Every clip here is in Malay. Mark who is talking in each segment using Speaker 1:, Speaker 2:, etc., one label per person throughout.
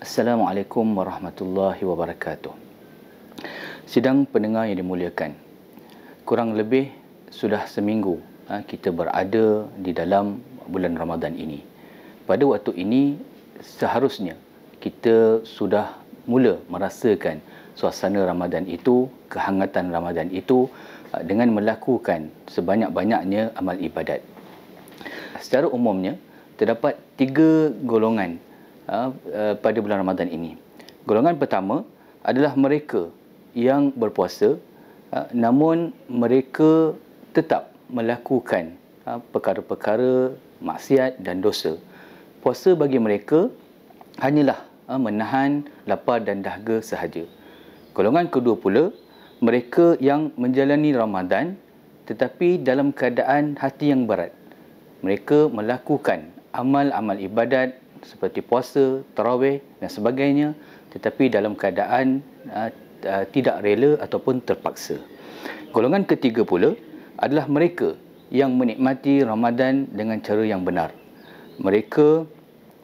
Speaker 1: Assalamualaikum warahmatullahi wabarakatuh. Sidang pendengar yang dimuliakan. Kurang lebih sudah seminggu ha, kita berada di dalam bulan Ramadan ini. Pada waktu ini seharusnya kita sudah mula merasakan suasana Ramadan itu, kehangatan Ramadan itu ha, dengan melakukan sebanyak-banyaknya amal ibadat secara umumnya terdapat tiga golongan uh, uh, pada bulan Ramadan ini. Golongan pertama adalah mereka yang berpuasa uh, namun mereka tetap melakukan uh, perkara-perkara maksiat dan dosa. Puasa bagi mereka hanyalah uh, menahan lapar dan dahaga sahaja. Golongan kedua pula mereka yang menjalani Ramadan tetapi dalam keadaan hati yang berat mereka melakukan amal-amal ibadat seperti puasa, tarawih dan sebagainya tetapi dalam keadaan uh, uh, tidak rela ataupun terpaksa. Golongan ketiga pula adalah mereka yang menikmati Ramadan dengan cara yang benar. Mereka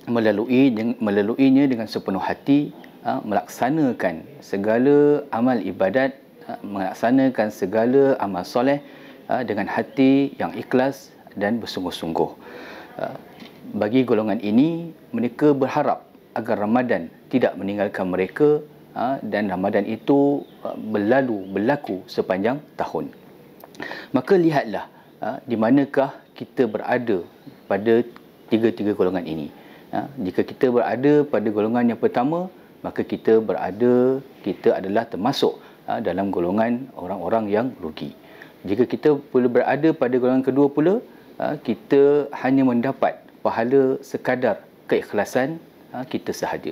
Speaker 1: melalui melaluinya dengan sepenuh hati uh, melaksanakan segala amal ibadat, uh, melaksanakan segala amal soleh uh, dengan hati yang ikhlas dan bersungguh-sungguh. Ah, bagi golongan ini, mereka berharap agar Ramadan tidak meninggalkan mereka ah, dan Ramadan itu ah, berlalu, berlaku sepanjang tahun. Maka lihatlah di manakah kita berada pada tiga-tiga golongan ini. Jika kita berada pada golongan yang pertama, maka kita berada, kita adalah termasuk dalam golongan orang-orang yang rugi. Jika kita pula berada pada golongan kedua pula, Ah, kita hanya mendapat pahala sekadar keikhlasan ah, kita sahaja.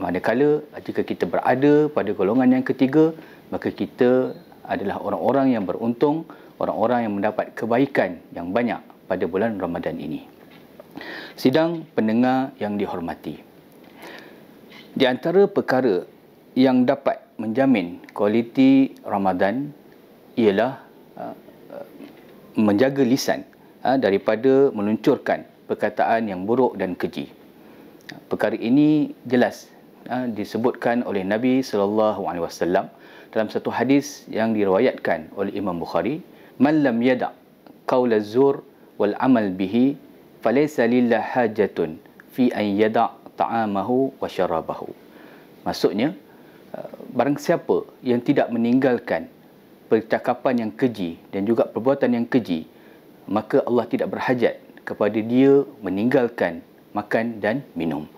Speaker 1: Manakala ah, jika kita berada pada golongan yang ketiga, maka kita adalah orang-orang yang beruntung, orang-orang yang mendapat kebaikan yang banyak pada bulan Ramadan ini. Sidang pendengar yang dihormati. Di antara perkara yang dapat menjamin kualiti Ramadan ialah menjaga lisan Ha, daripada meluncurkan perkataan yang buruk dan keji. Perkara ini jelas ha, disebutkan oleh Nabi sallallahu alaihi wasallam dalam satu hadis yang diriwayatkan oleh Imam Bukhari, "Man lam yada qaul az-zur wal amal bihi, falaysa lillah hajatun fi an yada ta'amahu wa syarabahu." Maksudnya, ha, barang siapa yang tidak meninggalkan percakapan yang keji dan juga perbuatan yang keji, maka Allah tidak berhajat kepada dia meninggalkan makan dan minum.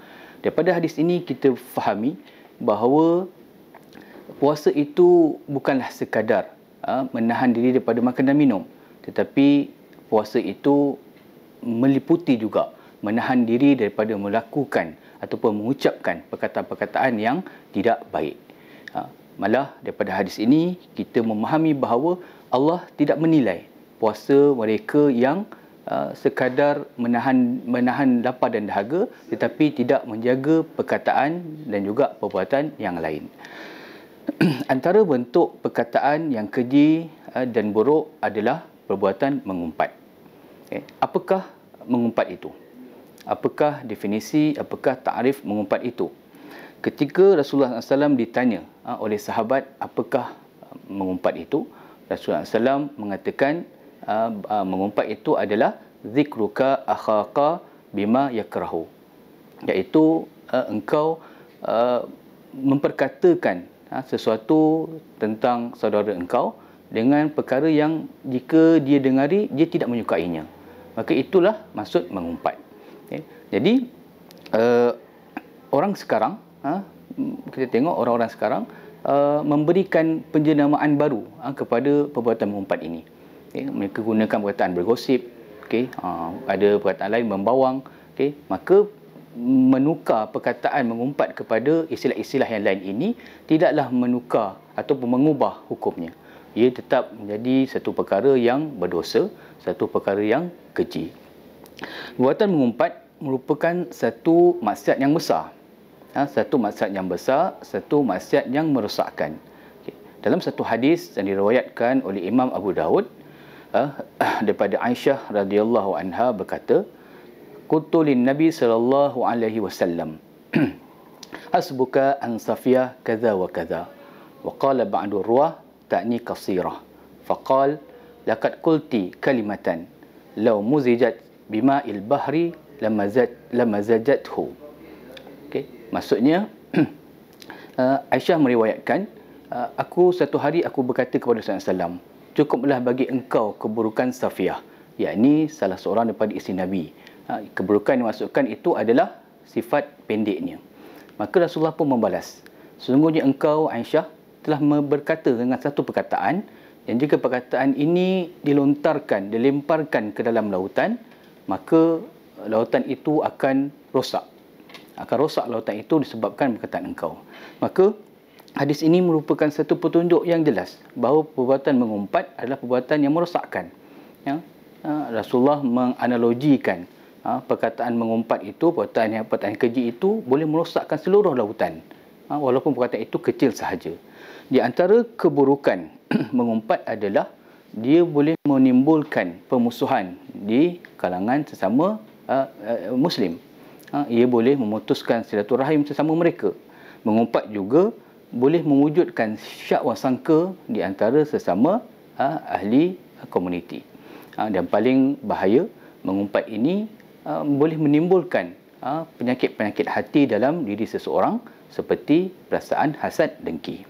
Speaker 1: Daripada hadis ini kita fahami bahawa puasa itu bukanlah sekadar ha, menahan diri daripada makan dan minum, tetapi puasa itu meliputi juga menahan diri daripada melakukan ataupun mengucapkan perkataan-perkataan yang tidak baik. Ha, malah daripada hadis ini kita memahami bahawa Allah tidak menilai puasa mereka yang uh, sekadar menahan menahan lapar dan dahaga tetapi tidak menjaga perkataan dan juga perbuatan yang lain. Antara bentuk perkataan yang keji uh, dan buruk adalah perbuatan mengumpat. Okay. Eh, apakah mengumpat itu? Apakah definisi, apakah takrif mengumpat itu? Ketika Rasulullah SAW ditanya uh, oleh sahabat apakah uh, mengumpat itu, Rasulullah SAW mengatakan Ah, ah, mengumpat itu adalah zikruka akhaqa bima yakrahu iaitu uh, engkau uh, memperkatakan uh, sesuatu tentang saudara engkau dengan perkara yang jika dia dengari dia tidak menyukainya maka itulah maksud mengumpat okay. jadi uh, orang sekarang uh, kita tengok orang-orang sekarang uh, memberikan penjenamaan baru uh, kepada perbuatan mengumpat ini okay, mereka gunakan perkataan bergosip okay, uh, ha, ada perkataan lain membawang okay, maka menukar perkataan mengumpat kepada istilah-istilah yang lain ini tidaklah menukar ataupun mengubah hukumnya ia tetap menjadi satu perkara yang berdosa satu perkara yang keji perbuatan mengumpat merupakan satu maksiat yang besar ha, satu maksiat yang besar satu maksiat yang merosakkan dalam satu hadis yang diriwayatkan oleh Imam Abu Daud uh, daripada Aisyah radhiyallahu anha berkata kutulin nabi sallallahu alaihi wasallam hasbuka an safiyah kadha wa kadha wa qala ba'du ruah ta'ni qasirah faqal laqad qulti kalimatan law muzijat bima il bahri lamazat lamazajathu okey maksudnya ah, Aisyah meriwayatkan ah, aku satu hari aku berkata kepada Rasulullah sallallahu cukuplah bagi engkau keburukan Safiyah yakni salah seorang daripada isteri Nabi ha, keburukan yang dimasukkan itu adalah sifat pendeknya maka Rasulullah pun membalas sesungguhnya engkau Aisyah telah berkata dengan satu perkataan dan jika perkataan ini dilontarkan, dilemparkan ke dalam lautan maka lautan itu akan rosak akan rosak lautan itu disebabkan perkataan engkau maka Hadis ini merupakan satu petunjuk yang jelas bahawa perbuatan mengumpat adalah perbuatan yang merosakkan. Ya? Ha, Rasulullah menganalogikan ha, perkataan mengumpat itu, perbuatan yang, perbuatan keji itu boleh merosakkan seluruh lautan. Ha, walaupun perkataan itu kecil sahaja. Di antara keburukan mengumpat adalah dia boleh menimbulkan permusuhan di kalangan sesama uh, uh, Muslim. Ha, ia boleh memutuskan silaturahim sesama mereka. Mengumpat juga boleh mewujudkan syak wasangka di antara sesama uh, ahli komuniti. Uh, dan paling bahaya mengumpat ini uh, boleh menimbulkan uh, penyakit-penyakit hati dalam diri seseorang seperti perasaan hasad dengki.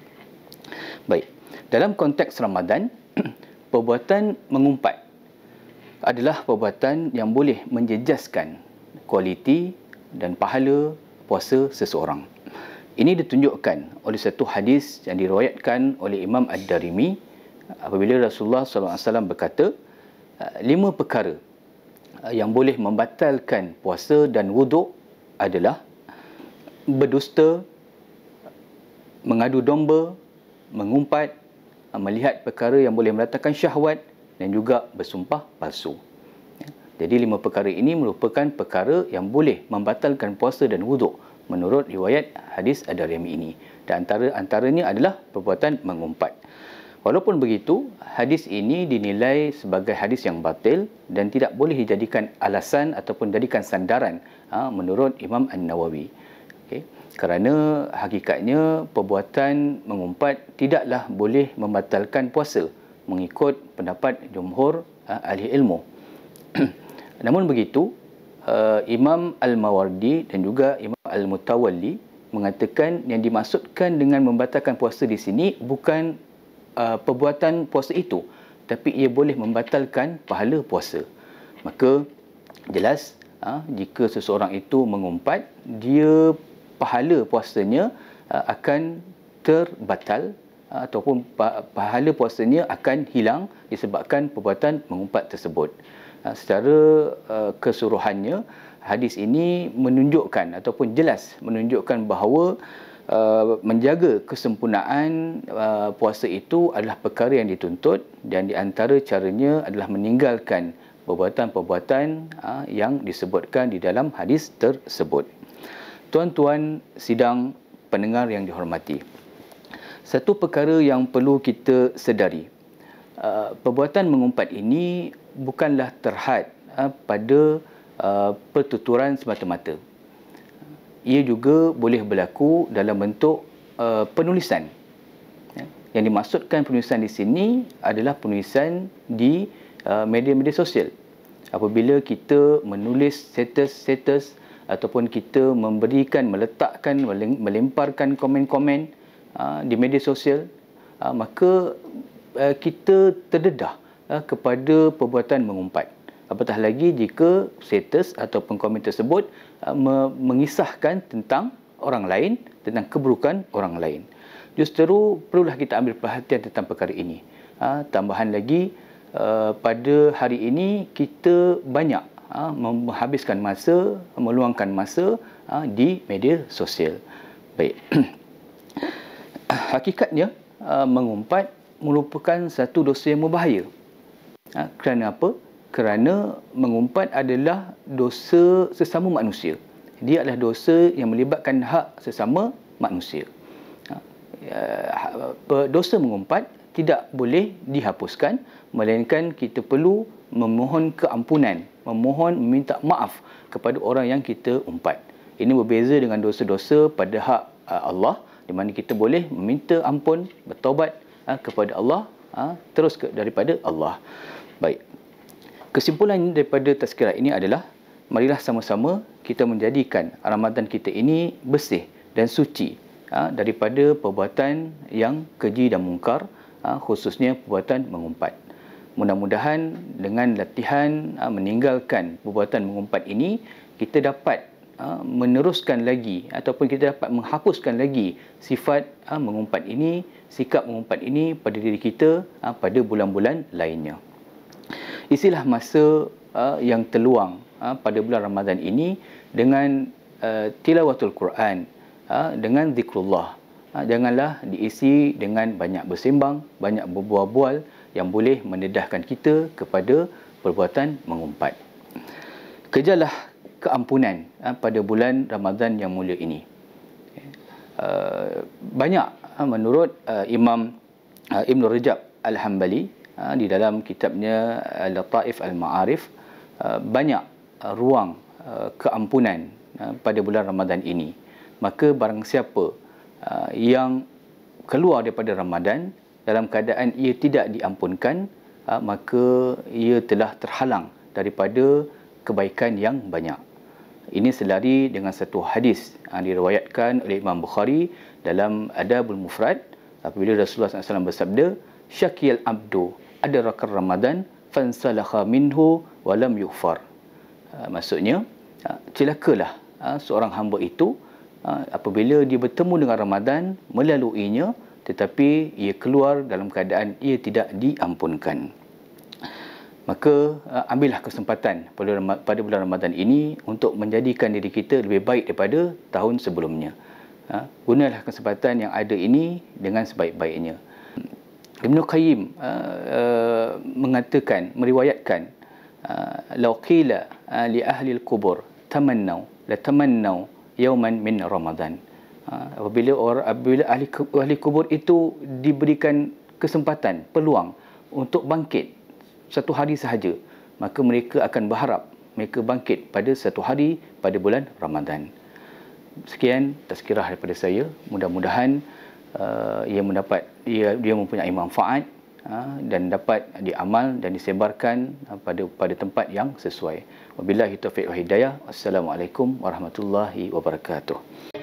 Speaker 1: Baik, dalam konteks Ramadan, perbuatan mengumpat adalah perbuatan yang boleh menjejaskan kualiti dan pahala puasa seseorang. Ini ditunjukkan oleh satu hadis yang diriwayatkan oleh Imam Ad-Darimi uh, apabila Rasulullah sallallahu alaihi wasallam berkata uh, lima perkara uh, yang boleh membatalkan puasa dan wuduk adalah berdusta, mengadu domba, mengumpat, melihat perkara yang boleh meletakkan syahwat dan juga bersumpah palsu. Ya. Jadi lima perkara ini merupakan perkara yang boleh membatalkan puasa dan wuduk menurut riwayat hadis Ad-Darimi ini. Dan antara-antaranya adalah perbuatan mengumpat. Walaupun begitu, hadis ini dinilai sebagai hadis yang batil dan tidak boleh dijadikan alasan ataupun jadikan sandaran ha, menurut Imam An-Nawawi. Okay. Kerana hakikatnya perbuatan mengumpat tidaklah boleh membatalkan puasa mengikut pendapat jumhur ha, ahli ilmu. Namun begitu, uh, Imam Al-Mawardi dan juga Imam Al-Mutawalli mengatakan yang dimaksudkan dengan membatalkan puasa di sini bukan uh, perbuatan puasa itu tapi ia boleh membatalkan pahala puasa. Maka jelas uh, jika seseorang itu mengumpat dia pahala puasanya uh, akan terbatal uh, ataupun pahala puasanya akan hilang disebabkan perbuatan mengumpat tersebut. Uh, secara uh, keseluruhannya hadis ini menunjukkan ataupun jelas menunjukkan bahawa uh, menjaga kesempurnaan uh, puasa itu adalah perkara yang dituntut dan di antara caranya adalah meninggalkan perbuatan-perbuatan uh, yang disebutkan di dalam hadis tersebut. Tuan-tuan sidang pendengar yang dihormati. Satu perkara yang perlu kita sedari. Uh, perbuatan mengumpat ini bukanlah terhad uh, pada Uh, pertuturan semata-mata. Ia juga boleh berlaku dalam bentuk uh, penulisan. Ya, yang dimaksudkan penulisan di sini adalah penulisan di uh, media-media uh, sosial. Apabila kita menulis status-status ataupun kita memberikan, meletakkan, melemparkan komen-komen uh, di media sosial, uh, maka uh, kita terdedah uh, kepada perbuatan mengumpat apatah lagi jika status atau komen tersebut uh, mengisahkan tentang orang lain tentang keburukan orang lain justeru perlulah kita ambil perhatian tentang perkara ini uh, tambahan lagi uh, pada hari ini kita banyak ha, menghabiskan masa meluangkan masa di media sosial baik hakikatnya mengumpat merupakan satu dosa yang berbahaya ha, kerana apa kerana mengumpat adalah dosa sesama manusia. Dia adalah dosa yang melibatkan hak sesama manusia. Ha. Ya, dosa mengumpat tidak boleh dihapuskan melainkan kita perlu memohon keampunan, memohon meminta maaf kepada orang yang kita umpat. Ini berbeza dengan dosa-dosa pada hak ha, Allah di mana kita boleh meminta ampun, bertobat ha, kepada Allah, terus daripada Allah. Baik kesimpulan daripada tazkirah ini adalah marilah sama-sama kita menjadikan Ramadan kita ini bersih dan suci ha, daripada perbuatan yang keji dan mungkar ha, khususnya perbuatan mengumpat. Mudah-mudahan dengan latihan ha, meninggalkan perbuatan mengumpat ini kita dapat ha, meneruskan lagi ataupun kita dapat menghapuskan lagi sifat ha, mengumpat ini, sikap mengumpat ini pada diri kita ha, pada bulan-bulan lainnya isilah masa uh, yang terluang uh, pada bulan Ramadan ini dengan uh, tilawatul Quran uh, dengan zikrullah uh, janganlah diisi dengan banyak bersembang banyak berbual-bual yang boleh mendedahkan kita kepada perbuatan mengumpat kejarlah keampunan uh, pada bulan Ramadan yang mulia ini uh, banyak uh, menurut uh, Imam uh, Ibn Rajab Al-Hambali Ah, di dalam kitabnya Al-Taif ah, Al-Ma'arif ah, banyak ruang keampunan pada bulan Ramadan ini. Maka barang siapa yang keluar daripada Ramadan dalam keadaan ia tidak diampunkan maka ia telah terhalang daripada kebaikan yang banyak. Ini selari dengan satu hadis yang diriwayatkan oleh Imam Bukhari dalam Adabul Mufrad apabila Rasulullah SAW bersabda syakil abdu ada adrakar ramadan fansalakha minhu walam yufar ah, maksudnya ah, celakalah ah, seorang hamba itu apabila dia bertemu dengan ramadan melaluinya tetapi ia keluar dalam keadaan ia tidak diampunkan maka ambillah kesempatan pada bulan ramadan ini untuk menjadikan diri kita lebih baik daripada tahun sebelumnya gunalah kesempatan yang ada ini dengan sebaik-baiknya Ibn Qayyim uh, uh, mengatakan, meriwayatkan uh, laqila uh, li ahli al-qubur tamannau la tamannau yawman min ramadan uh, apabila orang apabila ahli, ahli kubur itu diberikan kesempatan peluang untuk bangkit satu hari sahaja maka mereka akan berharap mereka bangkit pada satu hari pada bulan Ramadan sekian tazkirah daripada saya mudah-mudahan uh, ia mendapat dia dia mempunyai manfaat ha, dan dapat diamal dan disebarkan ha, pada pada tempat yang sesuai. Wabillahi taufiq wa hidayah. Assalamualaikum warahmatullahi wabarakatuh.